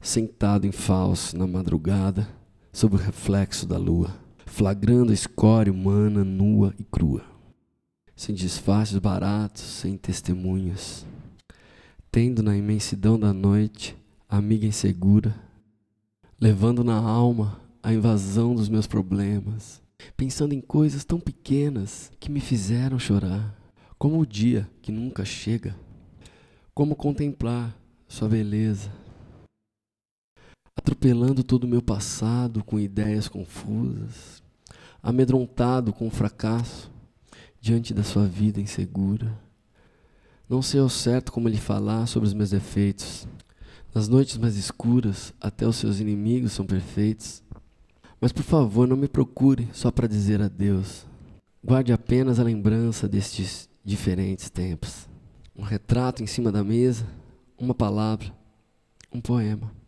sentado em falso na madrugada, sob o reflexo da lua, flagrando a escória humana nua e crua. Sem disfarces baratos, sem testemunhas, tendo na imensidão da noite amiga insegura, levando na alma a invasão dos meus problemas, pensando em coisas tão pequenas que me fizeram chorar, como o dia que nunca chega, como contemplar sua beleza atropelando todo o meu passado com ideias confusas, amedrontado com o fracasso diante da sua vida insegura. Não sei ao certo como lhe falar sobre os meus defeitos. Nas noites mais escuras, até os seus inimigos são perfeitos. Mas por favor, não me procure só para dizer adeus. Guarde apenas a lembrança destes diferentes tempos. Um retrato em cima da mesa, uma palavra, um poema.